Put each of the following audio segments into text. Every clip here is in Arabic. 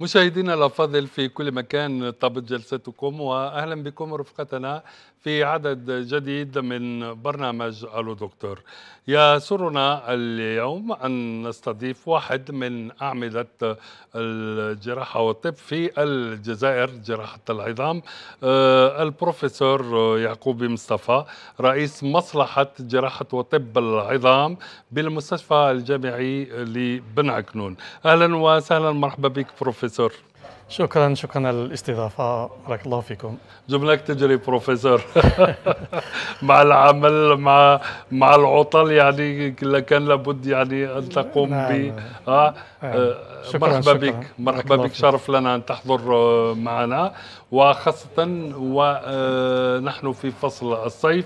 مشاهدينا الافاضل في كل مكان طابت جلستكم واهلا بكم رفقتنا في عدد جديد من برنامج الو دكتور. يسرنا اليوم ان نستضيف واحد من اعمده الجراحه والطب في الجزائر جراحه العظام آه، البروفيسور يعقوبي مصطفى رئيس مصلحه جراحه وطب العظام بالمستشفى الجامعي لبن عكنون. اهلا وسهلا مرحبا بك بروفيسور بروفيسور شكرا شكرا على الاستضافه بارك الله فيكم جملك تجري بروفيسور مع العمل مع مع العطل يعني كان لابد يعني ان تقوم نعم. ب آه. نعم. آه. شكرا مرحبا شكرا. بك مرحبا بك شرف لنا ان تحضر آه، معنا وخاصه ونحن آه، في فصل الصيف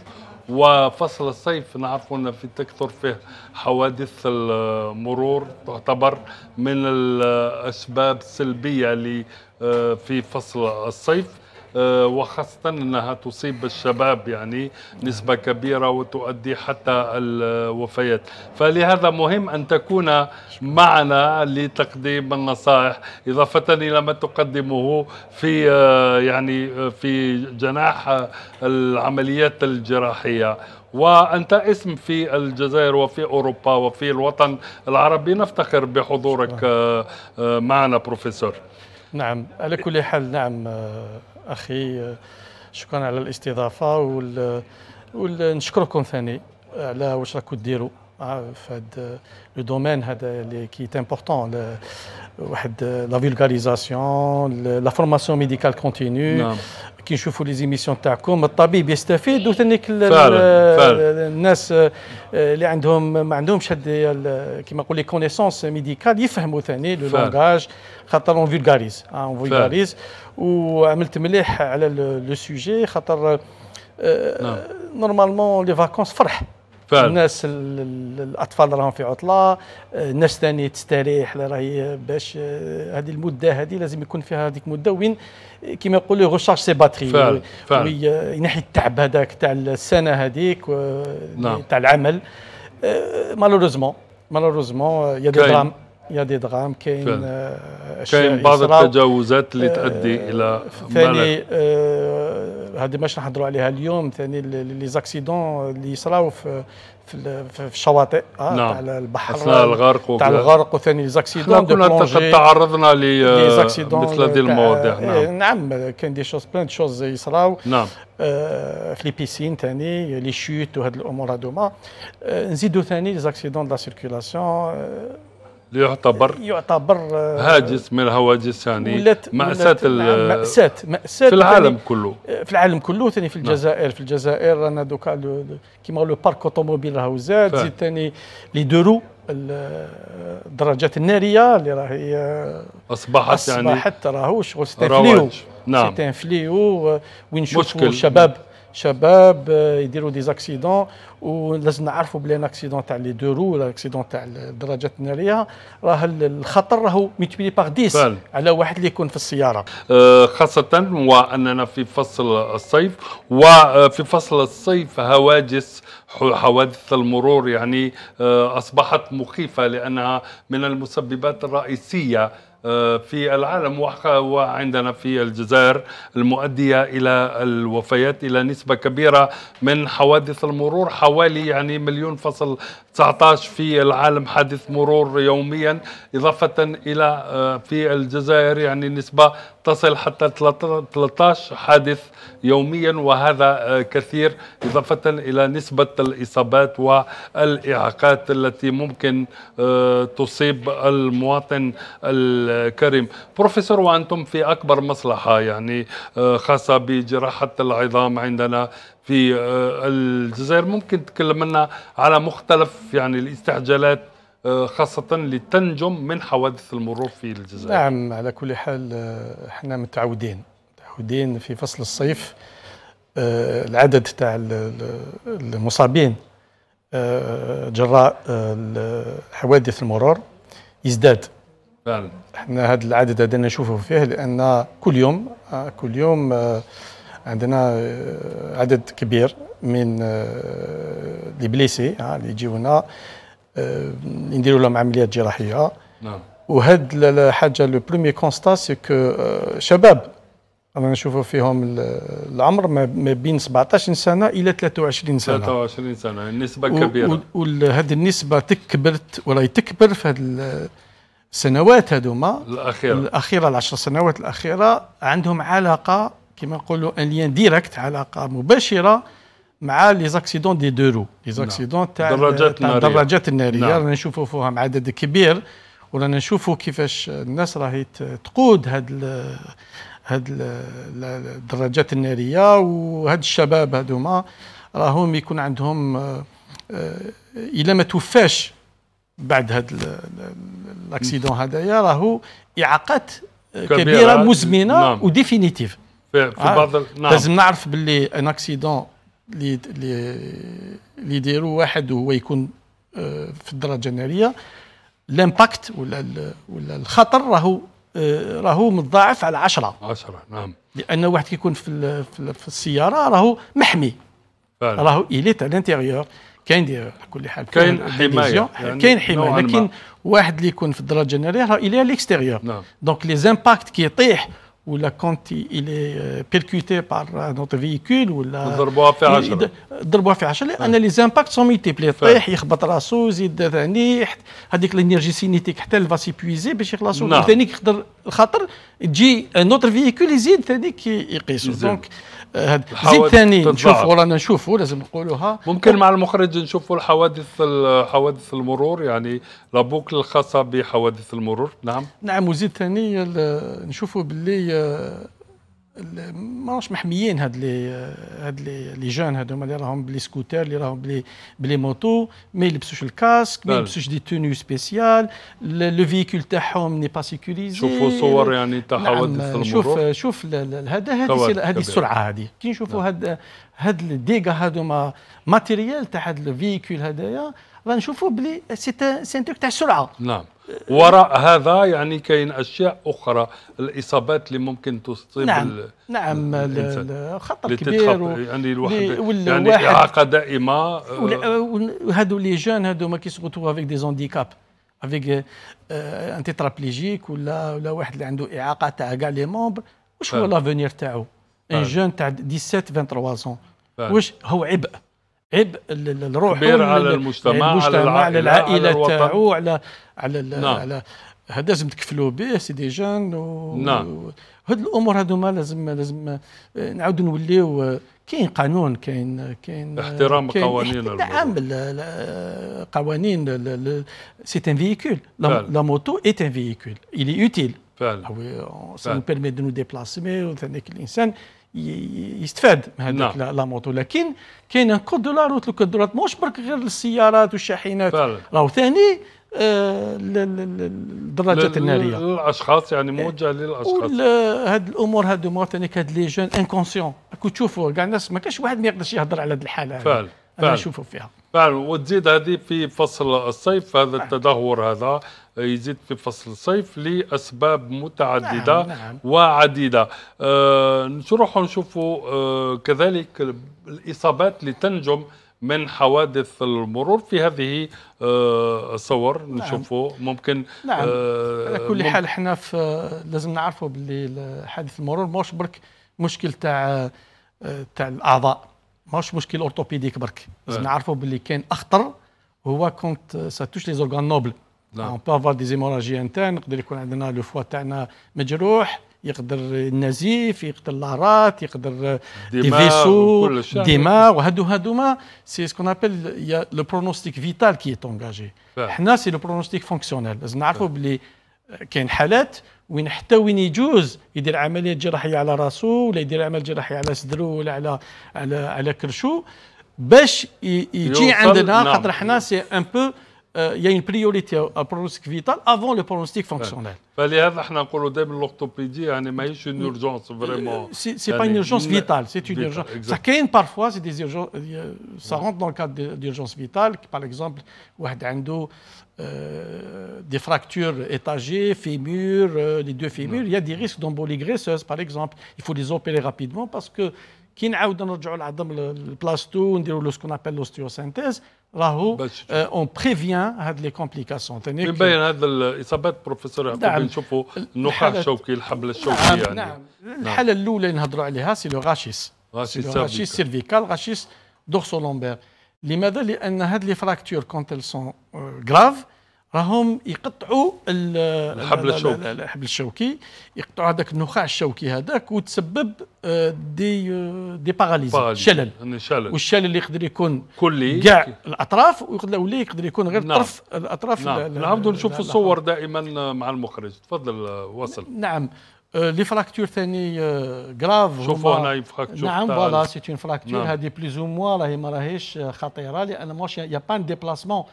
وفصل الصيف نعرف أن في تكثر فيه حوادث المرور تعتبر من الأسباب السلبية آه، في فصل الصيف آه، وخاصة أنها تصيب الشباب يعني نسبة كبيرة وتؤدي حتى الوفيات فلهذا مهم أن تكون معنا لتقديم النصائح إضافة إلى ما تقدمه في آه، يعني آه، في جناح العمليات الجراحية وأنت اسم في الجزائر وفي أوروبا وفي الوطن العربي نفتخر بحضورك معنا بروفيسور نعم على كل حال نعم اخي شكرا على الاستضافه وال... ونشكركم ثاني على واش راكم ديروا في هذا لو دومين هذا اللي كي امبورطون واحد لا فيلغاليزاسيون لا فورماسيون ميديكال كونتينيو نعم. كي نشوفوا لي زيميسيون تاعكم الطبيب يستفيد وثانيك الناس آه، اللي عندهم ما عندهمش كيما نقول لي كونيسونس ميديكال يفهموا ثاني لو لونغاج خاطر اون فيلغاليز اون فيلغاليز وعملت مليح على لو سوجي خاطر آه، نعم. نورمالمون لي فاكونس فرح فعلا. الناس الاطفال راهم في عطله آه، الناس ثاني تستريح راهي باش آه، هذه المده هذه لازم يكون فيها هذيك المده وين كيما يقولوا غوشارج سي باتري ينحي التعب هذاك تاع السنه هذيك نعم. تاع العمل مالوروزمون مالوروزمون يا دي درام يد ادغام كاين آه، كاين بعض التجاوزات اللي آه، تؤدي الى ثاني آه، هذه ماش نحضروا عليها اليوم ثاني لي زاكسيدون اللي صراو في في, الشواطئ الشواطئ آه نعم. البحر اثناء الغرق تاع الغرق وثاني زاكسيدون كنا تعرضنا ل مثل هذه المواضيع نعم نعم كاين دي شوز بلان شوز يصراو نعم آه في لي بيسين ثاني لي شوت وهاد الامور هذوما آه نزيدوا ثاني لي زاكسيدون دو لا سيركيلاسيون يعتبر يعتبر آه، هاجس من الهواجس يعني مأساة مأساة مأساة في العالم كله آه، في العالم كله ثاني في نعم. الجزائر نعم. في الجزائر رانا دوكا كيما لو بارك اوتوموبيل راهو زاد زيد ثاني لي دورو الدراجات الناريه اللي راهي اصبحت, آه، أصبحت يعني اصبحت راهو شغل فليو نعم فليو وين نشوفوا الشباب شباب آه، يديروا دي زاكسيدون ولازم نعرفوا بلي اكسيدون تاع لي دو رو اكسيدون تاع الدراجات الناريه راه الخطر راهو ميتبلي باغ 10 على واحد اللي يكون في السياره آه، خاصه واننا في فصل الصيف وفي آه، فصل الصيف هواجس حوادث المرور يعني اصبحت مخيفه لانها من المسببات الرئيسيه آه، في العالم وعندنا في الجزائر المؤدية إلى الوفيات إلى نسبة كبيرة من حوادث المرور حوالي يعني مليون فصل 19 في العالم حادث مرور يوميا إضافة إلى آه، في الجزائر يعني نسبة تصل حتى 13 حادث يوميا وهذا آه، كثير إضافة إلى نسبة الإصابات والإعاقات التي ممكن آه، تصيب المواطن الكريم بروفيسور وأنتم في أكبر مصلحة يعني آه، خاصة بجراحة العظام عندنا في الجزائر ممكن تكلمنا على مختلف يعني الاستعجالات آه، خاصة لتنجم من حوادث المرور في الجزائر نعم على كل حال احنا آه، متعودين متعودين في فصل الصيف آه، العدد تاع المصابين جراء حوادث المرور يزداد فعلا احنا هذا العدد هذا نشوفه فيه لان كل يوم كل يوم عندنا عدد كبير من لي بليسي اللي يجيونا Euh, نديروا لهم عمليات جراحيه نعم وهاد الحاجه لو بروميي كونستا سي كو شباب انا نشوفوا فيهم العمر ما بين 17 سنه الى 23 سنه 23 سنه النسبه كبيره وهذه النسبه تكبرت ولا تكبر في هذه السنوات هذوما الاخيره الاخيره العشر سنوات الاخيره عندهم علاقه كما نقولوا ان ليان ديريكت علاقه مباشره مع لي زاكسيدون دي دو رو لي نعم. زاكسيدون تاع الدراجات الناريه الدراجات الناريه نعم. رانا نشوفوا فيهم عدد كبير ورانا نشوفوا كيفاش الناس راهي تقود هاد هاد الدراجات الناريه وهاد الشباب هذوما راهم يكون عندهم آه، آه، الا ما توفاش بعد هاد الاكسيدون هذايا راهو اعاقات آه، كبيره مزمنه نعم. وديفينيتيف في, بعض لازم نعرف باللي ان اكسيدون اللي يديروا واحد وهو يكون آه، في الدرجه الناريه الامباكت ولا ولا الخطر راهو آه، راهو متضاعف على 10 10 نعم لان واحد كيكون في في السياره راهو محمي راهو اليت على الانتيريور كاين دي على كل حال كاين حمايه يعني كاين حمايه لكن واحد اللي يكون في الدرجه الناريه راهو الي على ليكستيريور نعم. دونك لي زامباكت كي ولا كونت الي بيركوتي بار نوت فييكول ولا ضربوها في 10 ضربوها في 10 لان لي زامباكت سون ميتيبلي طيح يخبط راسو زيد ثاني هذيك الانرجي سينيتيك حتى الفا سيبويزي باش يخلصوا نعم. ثاني يقدر الخطر تجي نوتر فييكول يزيد ثاني يقيسوا euh، دونك زيد ثاني نشوفوا رانا نشوفوا لازم نقولوها ممكن مع المخرج نشوفوا الحوادث حوادث المرور يعني لابوك الخاصه بحوادث المرور نعم نعم وزيد ثاني نشوفوا باللي ماهوش محميين هاد لي هاد لي لي جون هادوما اللي راهم بلي سكوتر اللي راهم بلي بلي موتو ما يلبسوش الكاسك ما نعم. يلبسوش دي تونيو سبيسيال لو فيكول تاعهم ني با سيكوريزي شوفوا صور يعني تاع نعم، حوادث المرور شوف شوف هذا هذه هذه السرعه هذه كي نشوفوا نعم. هاد هاد الديغا هادوما ماتيريال تاع هاد فيكول هذايا رانا نشوفوا بلي سي ان تاع السرعه نعم وراء هذا يعني كاين اشياء اخرى الاصابات اللي ممكن تصيب نعم الـ نعم الـ خطر كبير يعني الواحد يعني اعاقه دائمه وهادو آه. لي جون هادو ما كيسقطوا افيك دي زونديكاب افيك ان تيترابليجيك ولا ولا واحد اللي عنده اعاقه تاع كاع لي مومبر واش هو لافونير تاعو ان جون تاع 17 23 سون واش هو عبء عبء الروح كبير على المجتمع, المجتمع على العائلة تاعو على على نعم. على هذا لازم تكفلوا به سي دي جان و... نعم هاد الامور هذوما لازم لازم آه، نعاودوا نوليو آه، كاين قانون كاين كاين آه، احترام كاين قوانين نعم قوانين سي ان فييكول لا موتو ايت ان فييكول الي اوتيل فعلا سا نو بيرمي دو نو ديبلاسمي وثانيك الانسان يستفاد من هذاك نعم. لا موط ولكن كاين كود دولار لا كود دولار ماهوش برك غير للسيارات والشاحنات راهو ثاني آه، الدراجات الناريه للاشخاص يعني موجه آه، للاشخاص هاد الامور هادو ثاني كاد لي جون انكونسيون راكو تشوفوا كاع الناس ما كاش واحد ما يقدرش يهضر على هاد الحاله فعلا فعلا نشوفوا فيها فعلا وتزيد هذه في فصل الصيف هذا التدهور هذا يزيد في فصل الصيف لأسباب متعددة نعم نعم. وعديدة آه، نروح نشوفوا آه، كذلك الإصابات اللي تنجم من حوادث المرور في هذه آه، الصور نعم. نشوفوا ممكن نعم. آه على كل حال احنا لازم نعرفوا باللي حادث المرور ماهوش برك مشكل تاع تاع الاعضاء ماهوش مشكل اورثوبيديك برك لازم نعرفوا باللي كان اخطر هو كونت ساتوش لي زورغان نوبل اون بافار دي زيموراجي انترن نقدر يكون عندنا لو فوا تاعنا مجروح يقدر النزيف يقدر العرات يقدر دي فيسو دماغ وهادو هادوما سي سكون ابل لو برونوستيك فيتال كي اونجاجي حنا سي لو برونوستيك فونكسيونيل لازم نعرفوا بلي كاين حالات وين حتى وين يجوز يدير عمليه جراحيه على راسو ولا يدير عمليه جراحيه على صدره ولا على على على كرشو باش يجي عندنا نعم. خاطر حنا سي ان بو Euh, il y a une priorité à pronostic vital avant le pronostic fonctionnel. L'orthopédie, c'est une urgence vraiment. C'est pas une urgence vitale, c'est une urgence. Ça crée parfois, c'est des urgences, euh, ça rentre dans le cadre d'urgence vitale. Par exemple, euh, des fractures étagées, fémurs, les deux fémurs, il y a des risques d'embolie graisseuse, par exemple. Il faut les opérer rapidement parce que كي نعاود نرجعوا العظم لبلاصتو ونديروا لو سكون ابل لوستيوسينتيز راهو اون آه، بريفيان هاد لي كومبليكاسيون ثاني مبين هاد الاصابات بروفيسور يعقوب نعم. نشوفوا النخاع الشوكي الحبل نعم، الشوكي نعم يعني نعم, نعم. الحاله الاولى اللي نهضروا عليها سي لو غاشيس غاشيس سيرفيكال غاشيس لومبير لماذا لان هاد لي فراكتور كونت سون غراف راهم يقطعوا الحبل الشوكي الحبل الشوكي يقطعوا هذاك النخاع الشوكي هذاك وتسبب آه، دي آه، دي باراليز يعني شلل والشلل اللي يقدر يكون كلي كاع الاطراف ولا يقدر يكون غير نعم. طرف الاطراف نعم نعاودوا نشوفوا الصور دائما مع المخرج تفضل آه، وصل نعم لي فراكتور ثاني كراف شوفوا هنا فراكتور نعم فوالا سي اون فراكتور هذه بليز او موا راهي ما راهيش خطيره لان ماش يا ديبلاسمون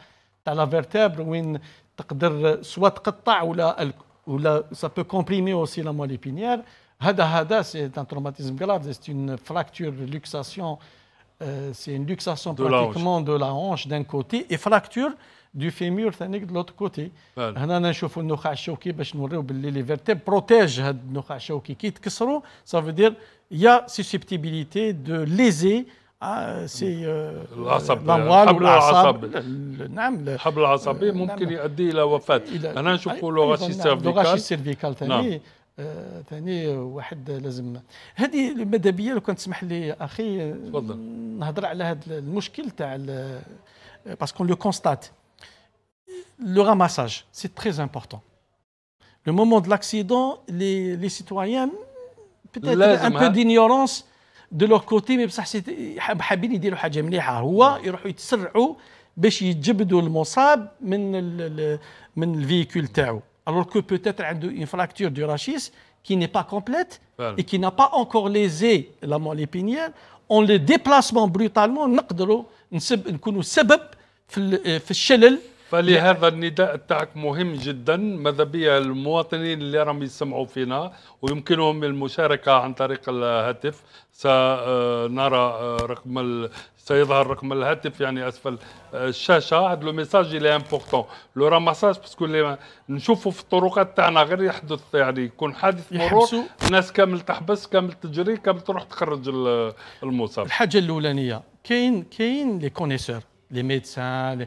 تاع لا فيرتابر وين تقدر سوا تقطع ولا ولا سا بو كومبريمي اوسي لا مول بينيير هذا هذا سي ان تروماتيزم غراف سي اون فراكتور لوكساسيون سي اون لوكساسيون براتيكمون دو لا هونش دان كوتي اي فراكتور دو فيمور ثانيك دو لوت كوتي هنا نشوفوا النخاع الشوكي باش نوريو باللي لي فيرتيب بروتيج هاد النخاع الشوكي كي تكسرو سا دير يا سيسيبتيبيليتي دو ليزي آه سي العصب الاموال والاعصاب نعم الحبل العصبي ممكن يؤدي الى وفاه انا نشوفوا لوغاشي سيرفيكال لوغاشي سيرفيكال ثاني ثاني واحد لازم هذه ماذا بيا لو كان تسمح لي اخي تفضل نهضر على هذا المشكل تاع باسكو لو كونستات لو غاماساج سي تري امبورتون لو مومون دو لاكسيدون لي لي سيتويان بيتيت ان بو دينيورونس دو لور كوتي مي بصح حابين يديروا حاجه مليحه هو يروحوا يتسرعوا باش يجبدوا المصاب من الـ من الفيكول تاعو الوغ كو بوتيتر عنده اون فراكتور دو راشيس qui n'est pas complète et qui n'a pas encore lésé la moelle بينيال اون le ديبلاسمون بروتالمون نقدروا نكونوا سبب في الشلل فلهذا النداء تاعك مهم جدا ماذا بيا المواطنين اللي راهم يسمعوا فينا ويمكنهم المشاركه عن طريق الهاتف سنرى آه، رقم سيظهر رقم الهاتف يعني اسفل آه، الشاشه هذا لو ميساج لي امبورتون لو راماساج باسكو اللي نشوفوا في الطرقات تاعنا غير يحدث يعني يكون حادث مرور الناس كامل تحبس كامل تجري كامل تروح تخرج المصاب الحاجه الاولانيه كاين كاين لي كونيسور لي ميدسان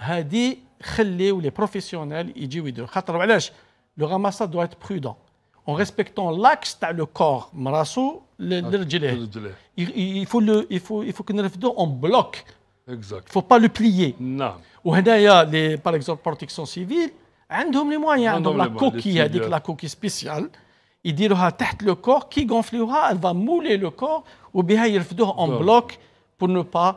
Il dit, les professionnels, il dit, le ramassage doit être prudent. En respectant l'axe le corps, ah, il faut que nous le fassions en bloc. Il ne faut pas le plier. Par exemple, la protection civile, nous donnons des moyens. La coquille spéciale, il dira, tête le corps, qui gonflera Elle va mouler le corps. Ou bien il le fera en bloc pour ne pas...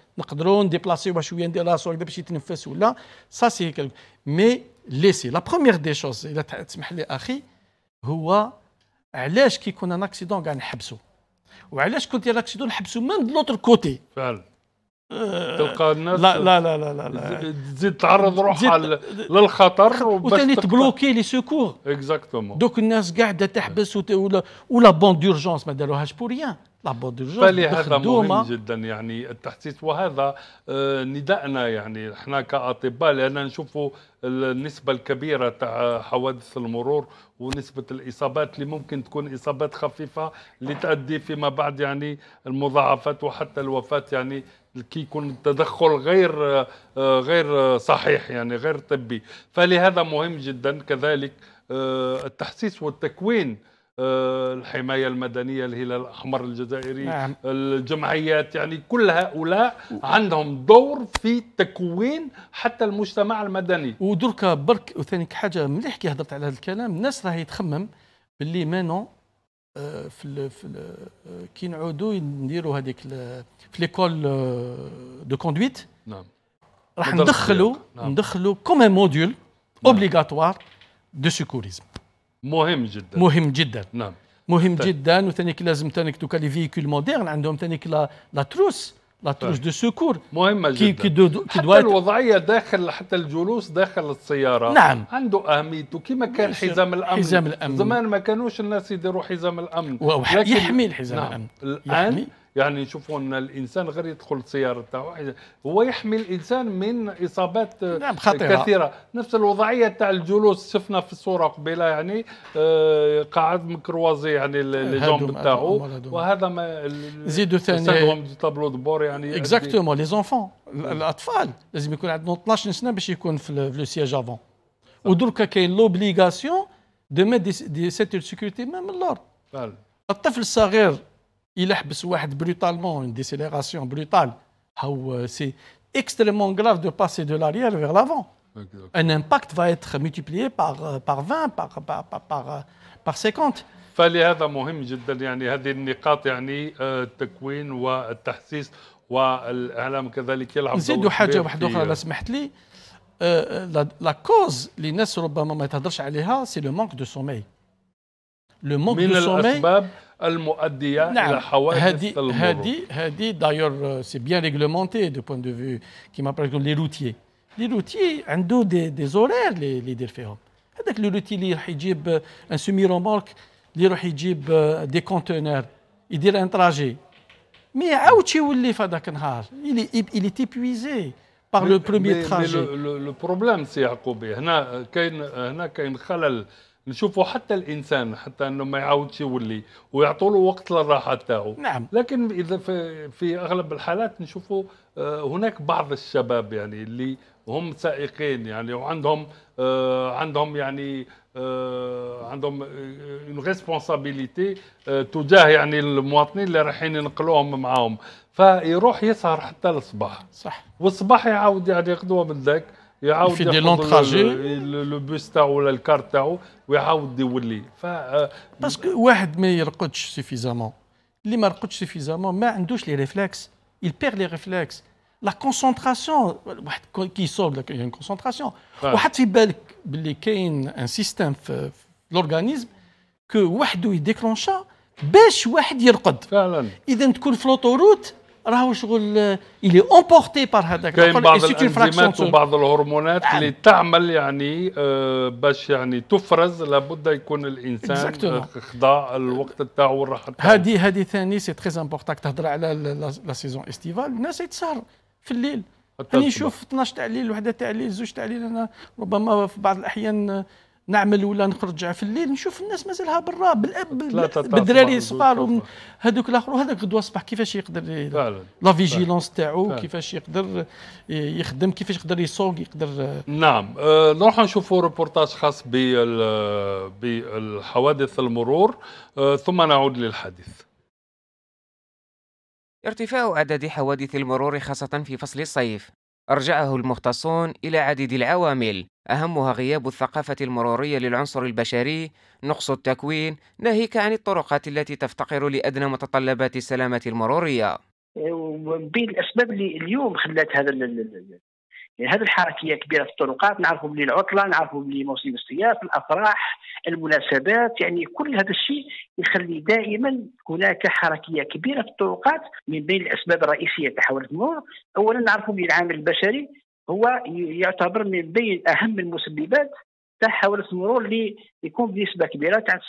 نقدروا نديبلاسيو شويه ندير سور باش يتنفس ولا سا سي مي ليسي لا بروميير دي شوز اذا تسمح لي اخي هو علاش كيكون ان اكسيدون كاع نحبسو وعلاش كنت لاكسيدون نحبسو من لوتر كوتي فعلا تلقى الناس لا لا لا لا لا, لا. تزيد تعرض روحها للخطر وثاني تبلوكي لي سكور اكزاكتومون دوك الناس قاعده تحبس ولا ولا بون دورجونس ما داروهاش ريان لا بون دورجونس هذا مهم جدا يعني التحسيس وهذا آه، ندائنا يعني احنا كاطباء لان نشوفوا النسبة الكبيرة تاع حوادث المرور ونسبة الإصابات اللي ممكن تكون إصابات خفيفة اللي تؤدي فيما بعد يعني المضاعفات وحتى الوفاة يعني كي يكون التدخل غير آه، غير صحيح يعني غير طبي فلهذا مهم جدا كذلك آه، التحسيس والتكوين آه، الحمايه المدنيه الهلال الاحمر الجزائري نعم. الجمعيات يعني كل هؤلاء عندهم دور في تكوين حتى المجتمع المدني ودركا برك وثاني حاجه مليح كي هضرت على هذا الكلام الناس راهي تخمم باللي مانو آه، في الـ في الـ آه، كي نعودوا نديروا هذيك في ليكول دو كوندويت نعم راح ندخلوا نعم. ندخلوا كوم ان موديول اوبليغاتوار دو سيكوريزم مهم جدا مهم جدا نعم مهم طيب. جدا وثانيك لازم ثانيك دوكا لي فيكول موديرن عندهم ثانيك لا تروس لا تروش دو سكور مهمه جدا كي كي دو دو كي حتى الوضعيه داخل حتى الجلوس داخل السياره نعم عنده اهميته كما كان حزام الامن حزام الامن زمان ما كانوش الناس يديروا حزام الامن يحمي الحزام نعم. الامن الان يعني نشوفوا ان الانسان غير يدخل سيارته هو يحمي الانسان من اصابات نعم خطيرة. كثيره نفس الوضعيه تاع الجلوس شفنا في الصوره قبيله يعني آه، قاعد مكروازي يعني الجنب تاعو وهذا ما زيدوا ثاني تابلو دبور يعني اكزاكتومون لي زونفون الاطفال لازم يكون عندهم 12 سنه باش يكون في لو سياج افون ودركا كاين لوبليغاسيون دو ميت دي سيتور سيكوريتي ميم من الطفل الصغير il واحد brutalement, une décélération brutale. C'est extrêmement grave de passer de l'arrière vers l'avant. Un impact va être multiplié par, par 20, par, par, par, par 50. فلهذا مهم جدا يعني هذه النقاط يعني التكوين والتحسيس والاعلام كذلك يلعب نزيدوا حاجه واحده اخرى لو سمحت لي لا كوز اللي الناس ربما ما تهضرش عليها سي لو مانك دو سومي لو مانك دو سومي المؤدية إلى نعم. حوادث هذه هذه دايور سي بيان ريغلومونتي دو بوان دو فيو كيما باغ لي روتيي لي روتيي عنده دي دي زورير اللي يدير فيهم هذاك لو روتي اللي راح يجيب ان سومي رومارك اللي يروح يجيب دي كونتينر يدير ان تراجي مي عاود يولي في هذاك النهار الي تيبويزي باغ لو بروميي تراجي لو بروبليم سي يعقوبي هنا كاين هنا كاين خلل نشوفوا حتى الانسان حتى انه ما يعاودش يولي ويعطوا له وقت للراحه تاعه نعم لكن اذا في, في اغلب الحالات نشوفوا آه، هناك بعض الشباب يعني اللي هم سائقين يعني وعندهم آه، عندهم يعني آه، عندهم اون ريسبونسابيلتي تجاه يعني المواطنين اللي رايحين ينقلوهم معاهم فيروح يسهر حتى الصباح صح والصباح يعاود يعني غدوه من ذاك يعاود في دي تراجي لو بوس تاعو ولا الكار تاعو ويعاود يولي ف باسكو واحد ما يرقدش سيفيزامون اللي ما رقدش سيفيزامون ما عندوش لي ريفلكس il perd les réflexes لا كونسونطراسيون واحد كي يصوب يعني كونسونطراسيون وحط في بالك باللي كاين ان سيستيم في لورغانيزم كو وحده يديكلونشا باش واحد يرقد فعلا اذا تكون في روت راهو شغل الي امبورتي بار هذاك كاين بعض الانزيمات وبعض الهرمونات اللي تعمل يعني باش يعني تفرز لابد يكون الانسان خضع الوقت تاعو والراحه تاعو هذه هذه ثاني سي تري امبورتاك تهضر على لا سيزون استيفال الناس يتسهر في الليل يعني نشوف 12 تاع الليل وحده تاع الليل زوج تاع الليل انا ربما في بعض الاحيان نعمل ولا نخرج في الليل نشوف الناس مازالها برا بالدراري صغار هذوك الاخر وهذاك غدوه الصباح كيفاش يقدر لا فيجيلونس تاعو كيفاش يقدر يخدم كيفاش يقدر يسوق يقدر نعم أه نشوفوا ريبورتاج خاص بالحوادث المرور أه ثم نعود للحديث ارتفاع عدد حوادث المرور خاصة في فصل الصيف أرجعه المختصون إلى عديد العوامل أهمها غياب الثقافة المرورية للعنصر البشري، نقص التكوين، ناهيك عن الطرقات التي تفتقر لأدنى متطلبات السلامة المرورية. إيه، ومن بين الأسباب اللي اليوم خلات هذا يعني هذه الحركيه كبيره في الطرقات نعرفوا بلي العطله نعرفوا بلي موسم الصيف الافراح المناسبات يعني كل هذا الشيء يخلي دائما هناك حركيه كبيره في الطرقات من بين الاسباب الرئيسيه لتحول المرور اولا نعرفوا بلي العامل البشري هو يعتبر من بين اهم المسببات تاع حوادث المرور اللي يكون بنسبه كبيره تاع 96%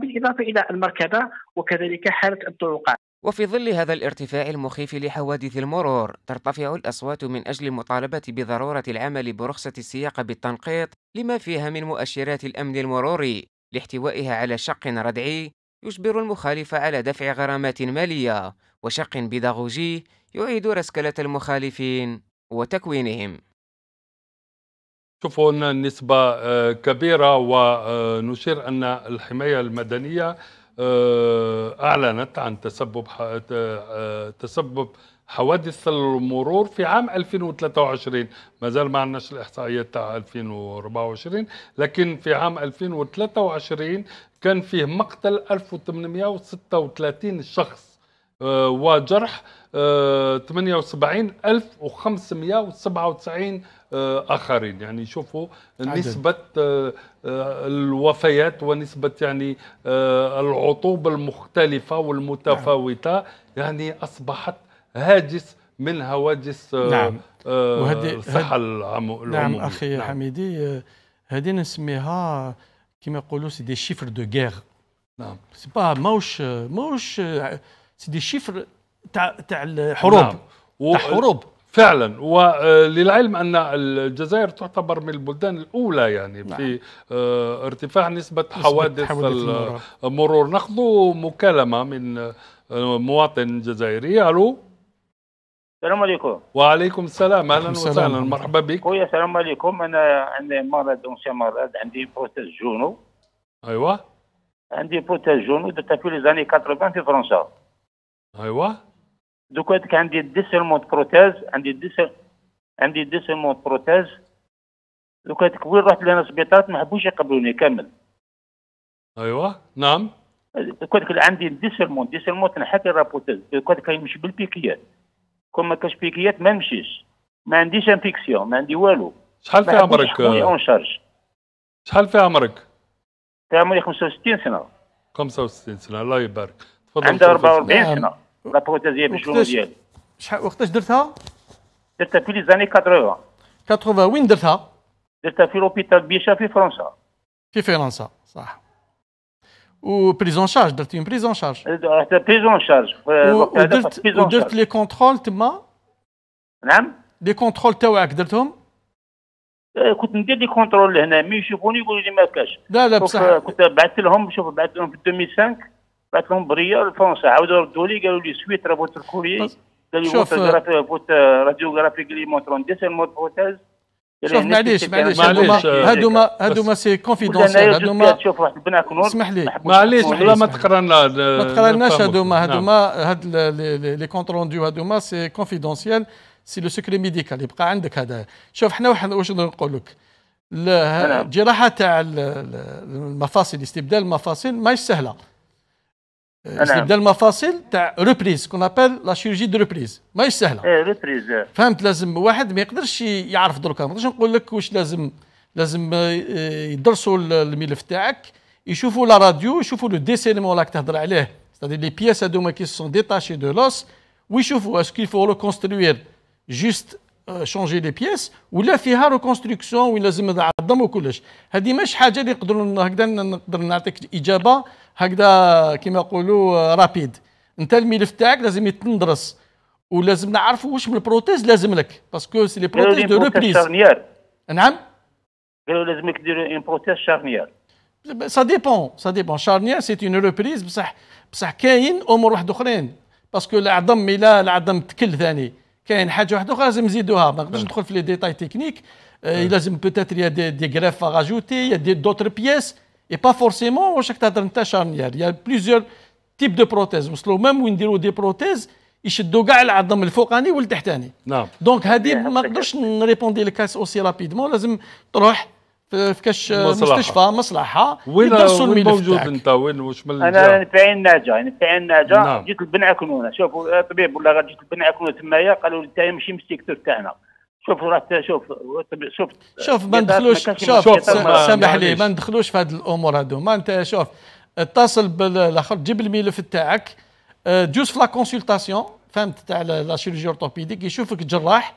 بالاضافه الى المركبه وكذلك حاله الطرقات وفي ظل هذا الارتفاع المخيف لحوادث المرور ترتفع الأصوات من أجل المطالبة بضرورة العمل برخصة السياقة بالتنقيط لما فيها من مؤشرات الأمن المروري لاحتوائها على شق ردعي يجبر المخالف على دفع غرامات مالية وشق بيداغوجي يعيد رسكلة المخالفين وتكوينهم شوفوا هنا النسبة آه، كبيرة ونشير آه، أن الحماية المدنية آه، أعلنت عن تسبب تسبب حوادث المرور في عام 2023 ما زال ما عندناش الإحصائيات تاع 2024 لكن في عام 2023 كان فيه مقتل 1836 شخص آه، وجرح 78597 آه، آه، اخرين يعني شوفوا عدد. نسبه الوفيات ونسبه يعني العطوب المختلفه والمتفاوته نعم. يعني اصبحت هاجس من هواجس نعم. الصحه العموميه نعم اخي نعم. حميدي هذه نسميها كما يقولوا سي دي شيفر دو غير نعم سي با ماهوش ماهوش سيدي دي تاع تاع الحروب نعم. و... تاع حروب فعلا وللعلم آه، ان الجزائر تعتبر من البلدان الاولى يعني نعم. في آه، ارتفاع نسبه حوادث, حوادث المرور ناخذ مكالمه من آه، مواطن جزائري الو السلام عليكم وعليكم السلام اهلا وسهلا مرحبا بك خويا السلام عليكم انا عندي مرض انسان مرض عندي بروتاز جونو ايوه عندي بروتاز جونو درتها في لي زاني 80 في فرنسا ايوه دوك وقتك عندي مود بروتاز عندي الديسل عندي مود بروتاز دوك وقتك وين رحت لنا السبيطار ما حبوش يقبلوني كامل ايوه نعم كنت عندي ديسلمون ديسلمون تنحكي الرابوتاز كنت كيمشي بالبيكيات كون ما كاش بيكيات ما نمشيش ما عنديش انفيكسيون ما عندي والو شحال في عمرك شحال في عمرك؟ في عمري 65 سنه 65 سنه الله يبارك عندها 44 نعم. سنه لابروتيزيه بالشؤون ديالي شحال وقتاش درتها؟ درتها في لي زاني 80 80 وين درتها؟ درتها في لوبيتال بيشا في فرنسا في فرنسا صح و بريزون شارج درتي اون بريزون شارج بريزون شارج ودرت ودرت لي كونترول تما نعم لي كونترول تاعك درتهم euh, كنت ندير لي كونترول هنا مي يشوفوني يقولوا لي ما كاش لا لا بصح euh, كنت بعثت لهم شوف بعثت لهم في 2005 بعث لهم بريا الفرنسا عاودوا ردوا لي قالوا لي سويت راه بوت الكوري قال لي بوت راديوغرافيك لي مونترون دي مود بروتيز شوف معليش معليش معليش هادوما هادوما سي كونفيدونسيال هادوما اسمح لي معليش بلا ما تقرانا ما تقراناش هادوما هادوما هاد لي كونت روندو هادوما سي كونفيدونسيال سي لو سكري ميديكال يبقى عندك هذا شوف حنا واش نقول لك الجراحه تاع المفاصل استبدال المفاصل ماهيش سهله نعم. يبدا المفاصل تاع ريبريز كون ابل لا شيرجي دو ريبريز ماهيش سهله ايه ريبريز إيه. فهمت لازم واحد ما يقدرش يعرف دركا ما نقدرش نقول لك واش لازم لازم آه، يدرسوا الملف تاعك يشوفوا لا راديو يشوفوا لو ديسينمون راك تهضر عليه سيتادير لي بياس هذوما كي سون ديتاشي دو لوس ويشوفوا اسكو فو ريكونستروير جوست شونجي لي بياس ولا فيها ريكونستركسيون وين لازم نعظم وكلش هذه ماش حاجه اللي نقدروا هكذا نقدر نعطيك اجابه هكذا كما يقولوا رابيد آه، انت الملف تاعك لازم يتندرس ولازم نعرفوا واش من البروتيز لازم لك باسكو سي لي بروتيز دو ريبريز نعم قالوا لازمك دير اون بروتيز شارنيير سا ديبون سا ديبون شارنيير سي اون ريبريز بصح بصح كاين امور واحد اخرين باسكو العظم الى العظم تكل ثاني كاين حاجه واحده اخرى لازم نزيدوها ما نقدرش ندخل في لي ديتاي تكنيك إيه، لازم بوتيتر يا دي دي غريف اجوتي يا دي دوتر بيس اي با فورسيمون واش راك تهضر انت شارنيير يا بليزيور تيب دو بروتيز وصلوا ميم وين نديروا دي بروتيز يشدوا كاع العظم الفوقاني والتحتاني نعم دونك هذه ما نقدرش نريبوندي لك اوسي رابيدمون لازم تروح في كاش مستشفى مصلحه وين موجود انت وين واش من انا نفعي الناجه يعني نفعي الناجه نعم. جيت لبن كنونه شوفوا أه، طبيب ولا جيت لبن كنونه تمايا قالوا لي انت ماشي مستيكتور تاعنا شوف شوف شوف شوف ما ندخلوش شوف سامح لي ما ندخلوش في هذه الامور ما انت شوف اتصل بالاخر جيب الملف تاعك آه، جوز في لا كونسلطاسيون فهمت تاع لا شيرجي اورتوبيديك يشوفك جراح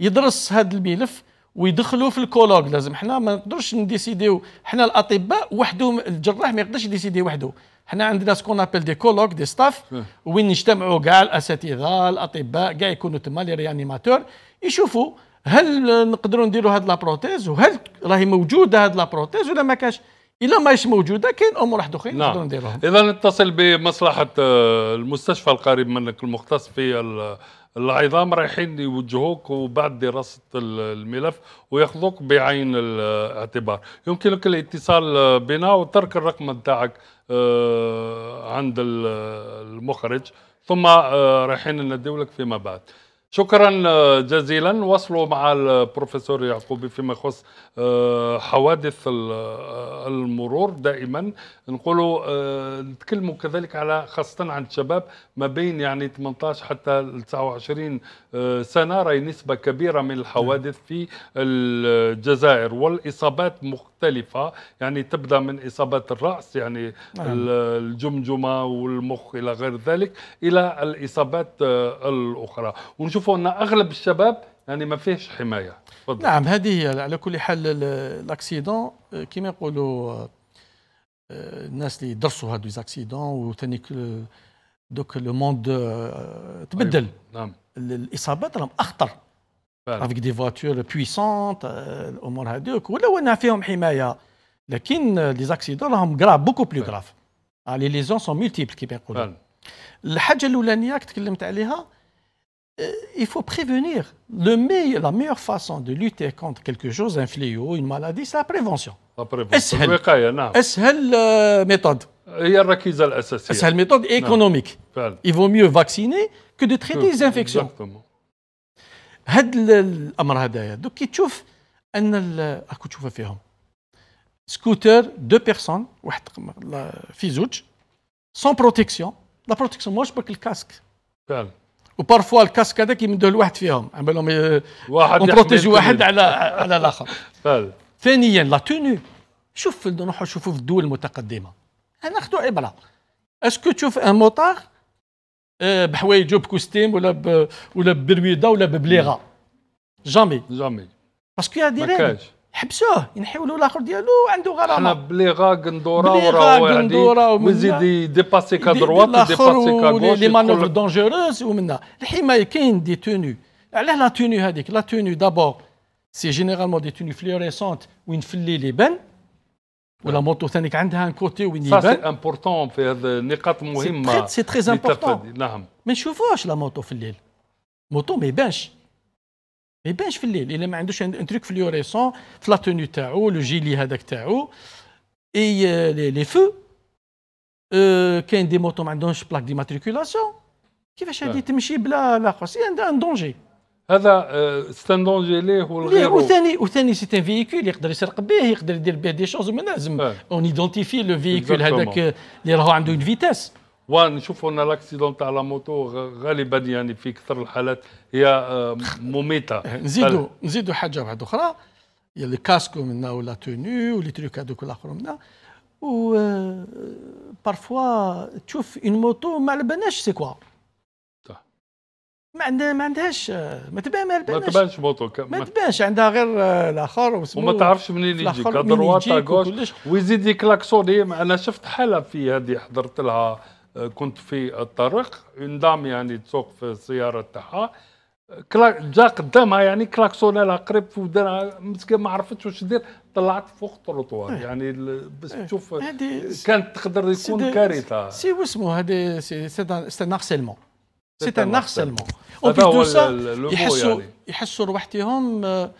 يدرس هذا الملف ويدخلوا في الكولوج لازم حنا ما نقدرش نديسيديو حنا الاطباء وحده الجراح ما يقدرش يديسيدي وحده حنا عندنا سكون ابل دي كولوج دي ستاف وين نجتمعوا كاع الاساتذه الاطباء كاع يكونوا تما لي ريانيماتور يشوفوا هل نقدروا نديروا هاد لابروتيز وهل راهي موجوده هاد لابروتيز ولا ما كاش الا ماهيش موجوده كاين امور واحد اخرين نقدروا نعم. نديروها اذا نتصل بمصلحه آه، المستشفى القريب منك المختص في العظام رايحين يوجهوك وبعد دراسه الملف وياخذوك بعين الاعتبار يمكنك الاتصال بنا وترك الرقم نتاعك آه، عند المخرج ثم آه، رايحين نديولك فيما بعد شكرا آه، جزيلا وصلوا مع البروفيسور يعقوبي فيما يخص آه، حوادث آه، المرور دائما نقولوا نتكلموا كذلك على خاصة عن الشباب ما بين يعني 18 حتى 29 سنة راهي نسبة كبيرة من الحوادث في الجزائر والإصابات مختلفة يعني تبدأ من إصابات الرأس يعني نعم. الجمجمة والمخ إلى غير ذلك إلى الإصابات الأخرى ونشوف نشوفوا ان اغلب الشباب يعني ما فيهش حمايه فضل. نعم هذه هي على كل حال الاكسيدون آه، كما يقولوا آه، آه، الناس اللي درسوا هذو زاكسيدون وثاني دوك لو موند تبدل أيوة. نعم الاصابات راهم اخطر افيك دي فواتور بويسونت الامور هذوك ولو انها فيهم حمايه لكن لي زاكسيدون راهم غراف بوكو بلو كراف لي ليزون سون مولتيبل كيما يقولوا الحاجه الاولانيه تكلمت عليها Euh, il faut prévenir. Le la meilleure façon de lutter contre quelque chose, un fléau, une maladie, c'est la prévention. prévention. C'est la euh, méthode. C'est la méthode économique. Il vaut mieux vacciner que de traiter les infections. Exactement. Scooter, deux personnes, sans protection. La protection, moi je porte le casque. وبارفوا الكاسك هذاك يمدوه لواحد فيهم عمالهم واحد بروتيجي واحد على على الاخر ثانيا لا توني شوف نروحوا نشوفوا في الدول المتقدمه ناخذوا عبره اسكو تشوف ان موطار بحوايجو بكوستيم ولا ولا ببرميدا ولا ببليغه جامي جامي باسكو يا ديريكت حبسوه له الاخر ديالو عنده غرامه حنا بليغا قندوره بليغا قندوره ويزيد يديباسي كادروات ديباسي كاغوش لي مانوف دونجوروز ومنا الحمايه كاين دي توني علاه لا توني هذيك لا توني دابور سي جينيرالمون دي توني فلوريسونت وين في الليل يبان ولا موتو ثانيك عندها ان كوتي وين يبان سي امبورتون في هذه النقاط مهمه سي تري امبورتون نعم ما نشوفوهاش لا موتو في الليل موتو ما يبانش ما إيه، يبانش في الليل الا ما عندوش ان تروك فليوريسون في لا توني تاعو لو جيلي هذاك تاعو اي لي فو كاين دي موتو ما عندهمش بلاك دي ماتريكولاسيون كيفاش هذه آه. تمشي بلا لا خوس يعني عندها ان دونجي هذا سي ان دونجي ليه والغير وثاني وثاني سي ان فييكول يقدر يسرق به يقدر يدير به دي شوز من لازم اون ايدونتيفي لو فييكول هذاك اللي راهو عنده اون فيتاس ونشوفوا ان لاكسيدون تاع لا موتو غالبا يعني في اكثر الحالات هي آه، مميته نزيدوا نزيدوا حاجه واحده اخرى اللي كاسكو منا ولا تونو ولي تريك هذوك الاخر منا و آه، بارفوا تشوف اون موتو ما على بالناش سي كوا ما عندها ما عندهاش آه، ما تبان ما ما تبانش موتو ما تبانش عندها غير الاخر وما تعرفش منين يجيك دروا كوش ويزيد يكلاكسوني انا شفت حاله في هذه حضرت لها كنت في الطريق اون دام يعني تسوق في السياره تاعها جا قدامها يعني كلاكسون لها قريب ودنها مسكين ما عرفتش واش دير طلعت فوق التروطوار إيه. يعني باش إيه. تشوف كانت تقدر يكون كارثه سي واسمو هذا سي ان هارسيلمون سي ان هارسيلمون اون دو سا يحسوا يعني. يحسوا روحتهم آه،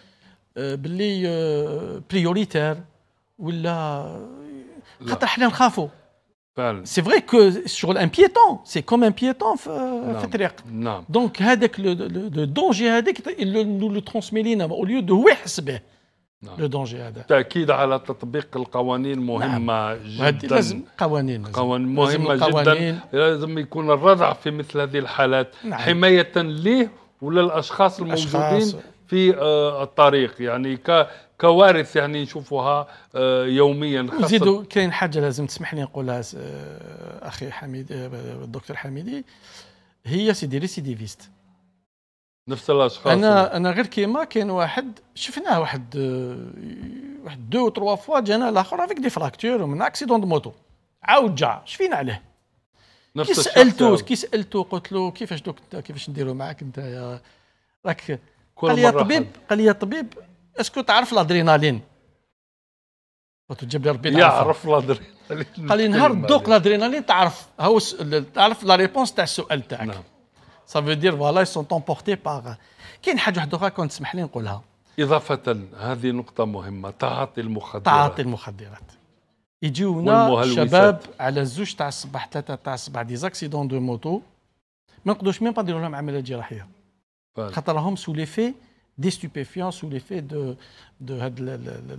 آه، باللي بريوريتير آه، ولا خاطر حنا نخافوا سي فري كو شغل ان بيتون سي كوم ان بيتون في الطريق نعم دونك نعم. هذاك لو دونجي هذاك نو لو ترونسمي لينا او ليو هو يحس به لو نعم. دونجي هذا تاكيد على تطبيق القوانين نعم. مهمه نعم. جدا لازم قوانين لازم. قوانين مهمه لازم القوانين. جدا لازم يكون الردع في مثل هذه الحالات نعم. حمايه ليه وللاشخاص الموجودين في آه، الطريق يعني ك كوارث يعني نشوفها آه، يوميا نزيدوا كاين حاجه لازم تسمح لي نقولها آه، اخي حميد آه، الدكتور حميدي هي سيدي ريسيديفيست نفس الاشخاص انا انا غير كيما كاين واحد شفناه واحد واحد دو تروا فوا جانا الاخر افيك دي فراكتور ومن اكسيدون دو موتو عاود جا شفينا عليه نفس كي سالته يعني. كي سالته قلت له كيفاش دوك كيفاش نديروا معاك انت يا راك قال لي طبيب قال لي طبيب اسكو تعرف الادرينالين قلت له جيب لي ربي يعرف الادرينالين قال لي نهار تذوق الادرينالين تعرف هو تعرف لا ريبونس تاع السؤال تاعك نعم سافو دير فوالا سون تومبورتي باغ كاين حاجه واحده اخرى كنت تسمح لي نقولها إضافة هذه نقطة مهمة تعاطي المخدرات تعاطي المخدرات يجيونا شباب على الزوج تاع الصباح ثلاثة تاع الصباح ديزاكسيدون دو موتو ما نقدروش ميم با لهم عملية جراحية خاطر راهم سوليفي Des stupéfiants sous l'effet de la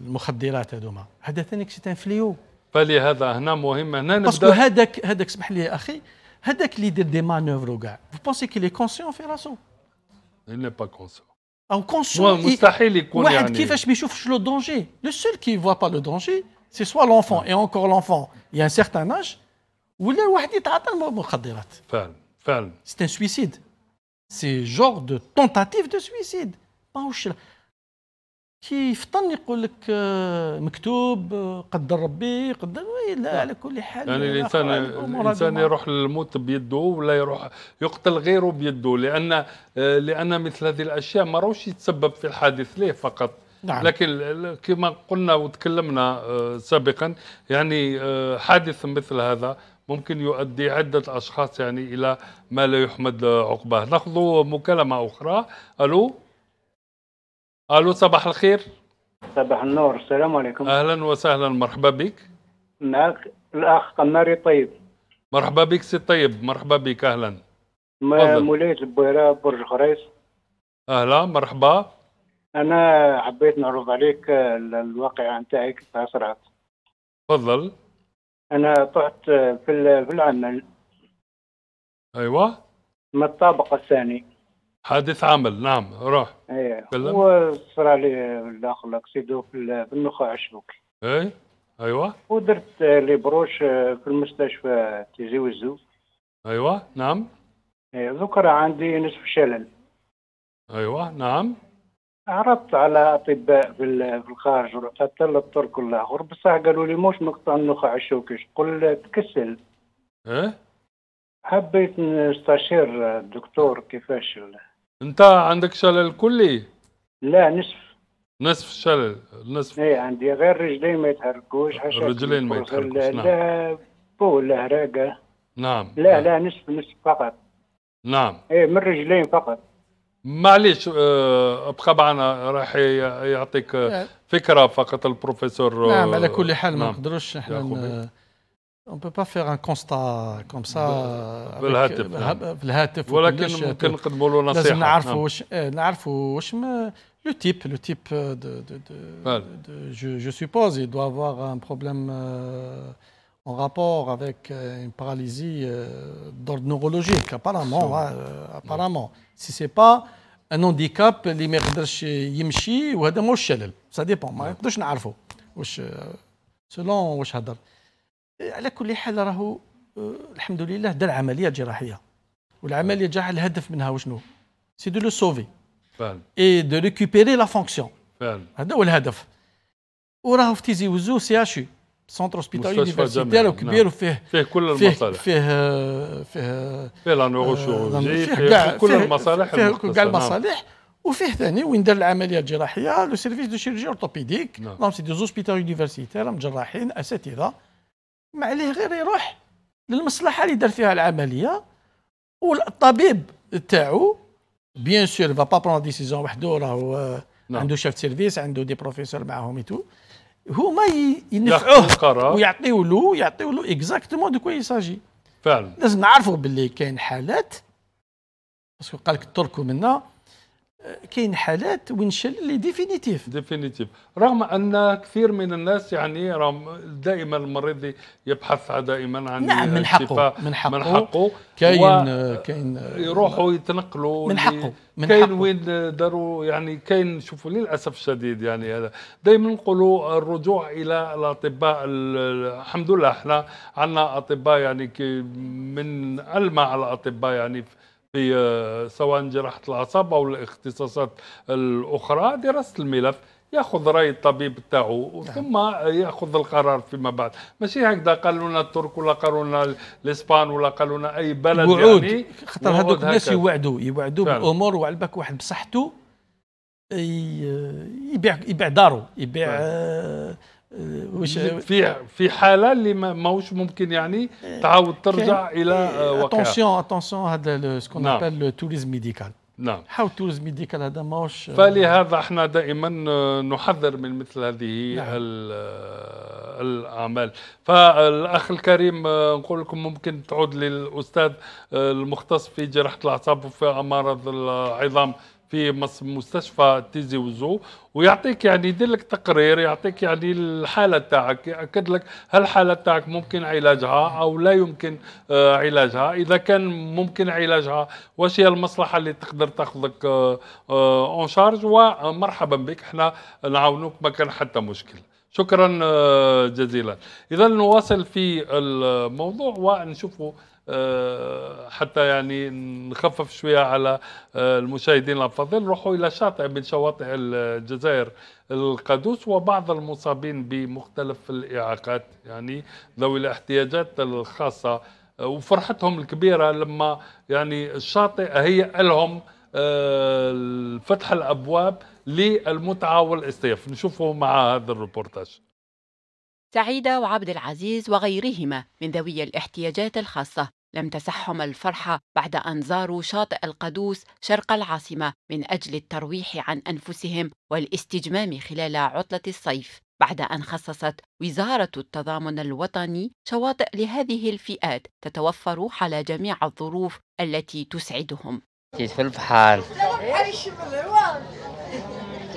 mort. C'est un fléau. Parce que ce qui est dit, c'est que le leader des manœuvres, vous pensez qu'il est conscient de faire ça Il n'est pas conscient. Il est conscient de faire ça. Le seul qui ne voit pas le danger, c'est soit l'enfant, et encore l'enfant, il y a un certain âge, ou il est en train de C'est un suicide. C'est un genre de tentative de suicide. ماهوش كي يفطن يقول لك آه، مكتوب آه، قدر ربي قدر لا نعم. على كل حال يعني آه، الانسان الانسان يروح للموت بيده ولا يروح يقتل غيره بيده لان لان مثل هذه الاشياء ما راهوش يتسبب في الحادث ليه فقط نعم. لكن كما قلنا وتكلمنا سابقا يعني حادث مثل هذا ممكن يؤدي عده اشخاص يعني الى ما لا يحمد عقباه ناخذ مكالمه اخرى الو الو صباح الخير صباح النور السلام عليكم اهلا وسهلا مرحبا بك معك الاخ قناري طيب مرحبا بك سي طيب مرحبا بك اهلا مولاي البويره برج خريص اهلا مرحبا انا حبيت نعرض عليك الواقعه نتاعي كيف صرات تفضل انا طحت في في العمل ايوه من الطابق الثاني حادث عمل نعم راح ايه صار لي داخل الاكسيدو في النخاع الشبكي اي ايوه ودرت لي بروش آه، في المستشفى تيزي وزو ايوه نعم ايه ذكر عندي نصف شلل ايوه نعم عرضت على اطباء في الخارج حتى للطرق الاخر بصح قالوا لي موش مقطع النخاع الشوكي قل تكسل ايه حبيت نستشير الدكتور كيفاش انت عندك شلل كلي لا نصف نصف شلل نصف اي عندي غير رجلين ما يتحركوش الرجلين ما يتحركوش لا نعم. لا بول لا هراقه نعم لا نعم. لا نصف نصف فقط نعم اي من رجلين فقط معليش ابقى آه، معنا راح يعطيك فكره فقط البروفيسور نعم على كل حال ما نعم. نقدروش احنا On ne peut pas faire un constat comme ça le type euh, de, je, suppose il doit avoir un problème euh, en rapport avec euh, une paralysie d'ordre neurologique apparemment Si hein, apparemment si pas un handicap il ça dépend peut selon a على كل حال راهو آه، الحمد لله دار عمليه جراحيه والعمليه الجراحيه الهدف منها وشنو؟ سي دو لو سوفي فعلا اي دو ريكوبيري لا فونكسيون فعلا هذا هو الهدف وراهو في تيزي وزو سي اش يو سونتر اوسبيتالي يونيفرسيتير كبير وفيه فيه كل المصالح فيه فيه فيه, فيه لا نوروشيروجي فيه, فيه كل المصالح فيه كاع نعم. المصالح وفيه ثاني وين دار العمليه الجراحيه لو سيرفيس دو شيرجي اورتوبيديك نعم سي دي زوسبيتال يونيفرسيتير جراحين اساتذه ما عليه غير يروح للمصلحه اللي دار فيها العمليه والطبيب تاعو بيان سور فا با برون ديسيزيون وحده راهو عنده شيف سيرفيس عنده دي بروفيسور معاهم ايتو هما ينفعوه ويعطيو له يعطيو له اكزاكتومون دو كوا يساجي فعلا لازم نعرفوا باللي كاين حالات باسكو قالك تركوا منا كاين حالات وين شل اللي ديفينيتيف ديفينيتيف رغم ان كثير من الناس يعني رغم دائما المريض يبحث دائما عن نعم من حقه من حقه, من حقه كاين كاين يروحوا يتنقلوا من حقه من كاين وين داروا يعني كاين شوفوا للاسف الشديد يعني هذا دائما نقولوا الرجوع الى الاطباء الحمد لله احنا عندنا اطباء يعني من المع الاطباء يعني في في سواء جراحه الاعصاب او الاختصاصات الاخرى دراسه الملف ياخذ راي الطبيب تاعو نعم. ثم ياخذ القرار فيما بعد ماشي هكذا قالوا لنا الترك ولا قالوا لنا الاسبان ولا قالوا لنا اي بلد وعود. يعني خاطر هذوك الناس يوعدوا يوعدوا بالامور وعلى بالك واحد بصحته يبيع يبيع داره يبيع آه، وش في في حاله اللي ماهوش ممكن يعني إيه. تعاود ترجع الى واقعها اتونسيون اتونسيون هذا سكون ابل لو توريزم ميديكال نعم حاول توريزم ميديكال هذا ماهوش آه، فلهذا احنا دائما آه، نحذر من مثل هذه نعم. آه، الاعمال فالاخ الكريم نقول لكم ممكن تعود للاستاذ المختص في جراحه الاعصاب وفي امراض العظام في مستشفى تيزي وزو ويعطيك يعني يدير لك تقرير يعطيك يعني الحاله تاعك ياكد لك هل الحاله تاعك ممكن علاجها او لا يمكن آه، علاجها اذا كان ممكن علاجها واش هي المصلحه اللي تقدر تاخذك اون آه، شارج آه، ومرحبا بك احنا نعاونوك ما كان حتى مشكل شكرا جزيلا اذا نواصل في الموضوع ونشوفوا آه، حتى يعني نخفف شويه على آه، المشاهدين الافاضل روحوا الى شاطئ من شواطئ الجزائر القدوس وبعض المصابين بمختلف الاعاقات يعني ذوي الاحتياجات الخاصه آه، وفرحتهم الكبيره لما يعني الشاطئ هيئ لهم فتح الابواب للمتعه والاستيف نشوفه مع هذا الروبورتاج سعيدة وعبد العزيز وغيرهما من ذوي الاحتياجات الخاصة لم تسحهم الفرحة بعد أن زاروا شاطئ القدوس شرق العاصمة من أجل الترويح عن أنفسهم والاستجمام خلال عطلة الصيف بعد أن خصصت وزارة التضامن الوطني شواطئ لهذه الفئات تتوفر على جميع الظروف التي تسعدهم في البحر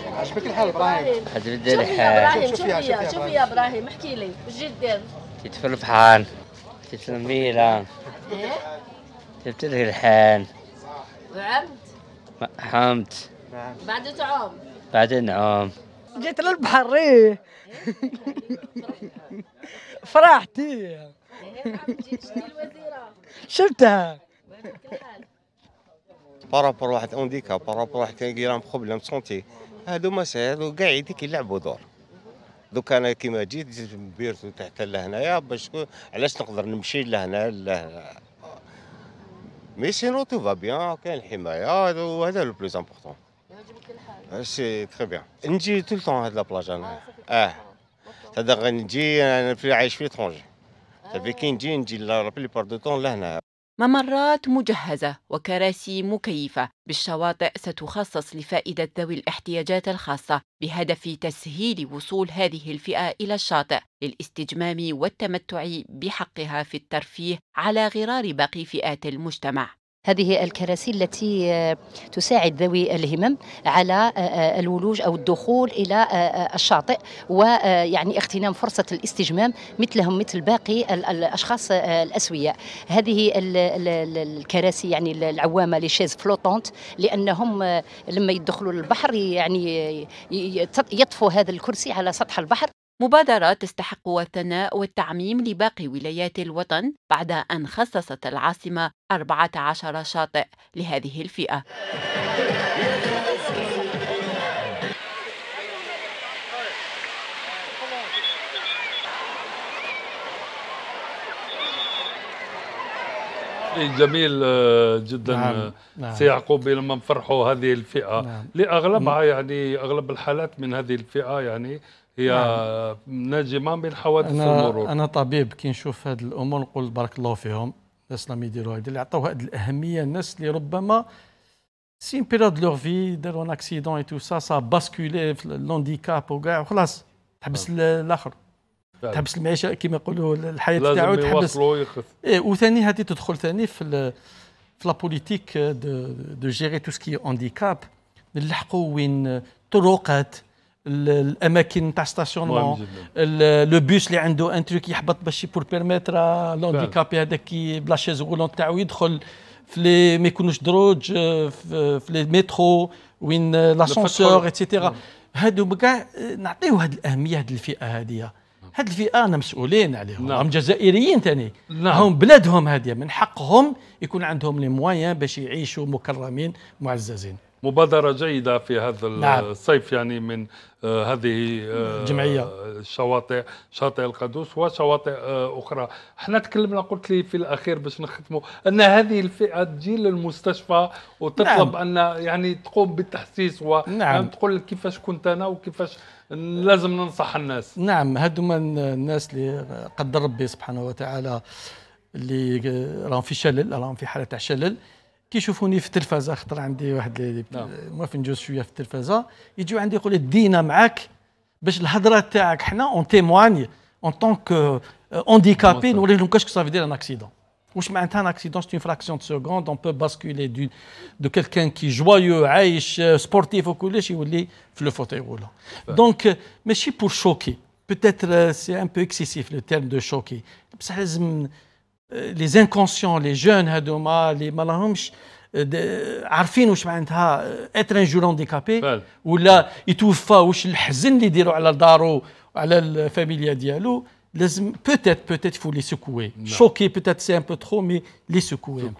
عجبك الحال ابراهيم عجبك الحال شوف يا ابراهيم شوف يا ابراهيم احكي لي وش جدير كيت في البحر تسلمي لها جبت لك الحين وعمت حمت بعد تعوم بعد نعوم جيت للبحر ايه فرحت شفتها بارابور واحد اونديكا بارابور واحد كيلام خبله سونتي هادو مسائل وكاع يديك يلعبوا دور دوك انا كيما جيت جيت من بيرتو تحت لهنايا باش علاش نقدر نمشي لهنا لهنا مي سينو تو فا بيان كاين الحمايه وهذا لو بلوز امبورطون سي تري بيان نجي طول طون هاد لابلاج انا اه هذا غنجي انا في عايش في طونجي صافي كي نجي نجي لا بلي بار دو طون لهنا ممرات مجهزة وكراسي مكيفة بالشواطئ ستخصص لفائدة ذوي الاحتياجات الخاصة بهدف تسهيل وصول هذه الفئة إلى الشاطئ للاستجمام والتمتع بحقها في الترفيه على غرار باقي فئات المجتمع هذه الكراسي التي آه، تساعد ذوي الهمم على آه، آه، الولوج او الدخول الى الشاطئ ويعني اغتنام فرصه الاستجمام مثلهم مثل باقي الاشخاص الاسوياء هذه الكراسي يعني العوامه لي شيز فلوتونت لانهم لما يدخلوا للبحر يعني يطفوا هذا الكرسي على سطح البحر مبادرة تستحق الثناء والتعميم لباقي ولايات الوطن بعد أن خصصت العاصمة 14 شاطئ لهذه الفئة جميل آه، جدا نعم. آه، نعم. سيعقوب لما نفرحوا هذه الفئه نعم. لاغلبها يعني اغلب الحالات من هذه الفئه يعني هي نعم. ناجمه من حوادث أنا المرور انا طبيب كي نشوف هذه الامور نقول بارك الله فيهم الناس راهم يديروا هذه اللي عطاوها هذه الاهميه الناس اللي ربما سي ان بيريود لور في داروا ان اكسيدون اي تو سا سا باسكولي في لونديكاب وكاع وخلاص تحبس نعم. الاخر تحبس المعيشه كما يقولوا الحياه تاعو تحبس ايه وثاني هذه تدخل ثاني في في لا بوليتيك دو جيري تو سكي هانديكاب نلحقوا وين طرقات الاماكن تاع ستاسيونمون لو بوس اللي عنده ان تروك يحبط باش بور بيرميتر لونديكابي هذاك كي بلا شيز غولون تاعو يدخل في لي ما يكونوش دروج آه، في لي مترو وين آه، لاسونسور اتسيتيرا نعم. هادو كاع آه، نعطيو هاد الاهميه هاد الفئه هذه نعم. هاد الفئه انا مسؤولين عليهم نعم. هم جزائريين ثاني نعم. هم بلادهم هذه من حقهم يكون عندهم لي موايان باش يعيشوا مكرمين معززين مبادرة جيدة في هذا نعم. الصيف يعني من آه، هذه الجمعية آه، الشواطئ شاطئ القدوس وشواطئ آه، أخرى احنا تكلمنا قلت لي في الأخير باش نختموا أن هذه الفئة تجي للمستشفى وتطلب نعم. أن يعني تقوم بالتحسيس ونعم تقول كيفاش كنت أنا وكيفاش لازم ننصح الناس نعم هذوما الناس اللي قدر ربي سبحانه وتعالى اللي راهم في شلل راهم في حالة تاع شلل كيشوفوني في التلفازه خطر عندي واحد في نعم. نجوز شويه في التلفازه يجيو عندي يقول لي دينا معاك باش الهضره تاعك حنا اون تيمواني اون طونك اونديكابي نوري لهم كاش سافي دير ان اكسيدون واش معناتها ان اكسيدون سي اون فراكسيون دو سكوند اون بو باسكولي دو دو كيلكان كي جوايو عايش سبورتيف وكلش يولي في لو فوتي رولا دونك ماشي بور شوكي بوتيتر سي ان بو اكسيسيف لو تيرم دو شوكي بصح لازم لي زانكونسيون لي جون هذوما اللي ما لهمش عارفين واش معناتها اتر ان جولون ديكابي ولا يتوفى واش الحزن اللي يديروا على دارو وعلى الفاميليا ديالو لازم بوتيت بوتيت فو لي سكوي شوكي بوتيت سي ان بو ترو مي لي سكوي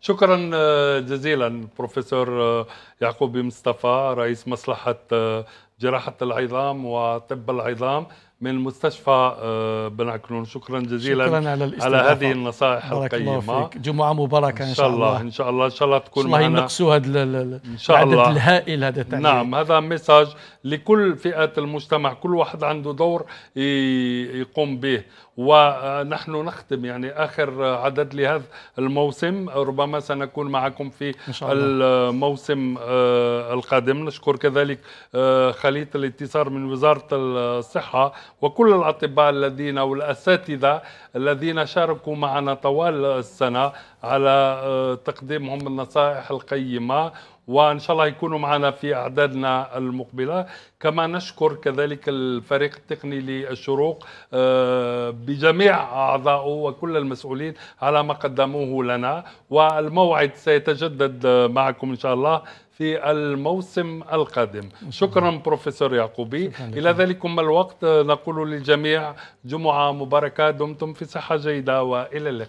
شكرا آه، جزيلا بروفيسور آه، يعقوب مصطفى رئيس مصلحه آه، جراحه العظام وطب العظام من مستشفى آه، بنعكلون شكرا جزيلا شكرا على, على هذه النصائح بارك القيمه الله فيك. جمعه مباركه ان شاء الله ان شاء الله ان شاء الله تكون ان شاء الله هذا العدد الهائل هذا التعليم نعم هذا ميساج لكل فئات المجتمع كل واحد عنده دور يقوم به ونحن نختم يعني آخر عدد لهذا الموسم ربما سنكون معكم في الموسم آه، القادم نشكر كذلك آه، خليط الاتصال من وزارة الصحة وكل الأطباء الذين والأساتذة الذين شاركوا معنا طوال السنة على آه، تقديمهم النصائح القيمة وان شاء الله يكونوا معنا في اعدادنا المقبله كما نشكر كذلك الفريق التقني للشروق آه، بجميع اعضائه وكل المسؤولين على ما قدموه لنا والموعد سيتجدد معكم ان شاء الله في الموسم القادم شكرا بروفيسور يعقوبي شكرا إلى ذلك الوقت نقول للجميع جمعة مباركة دمتم في صحة جيدة وإلى اللقاء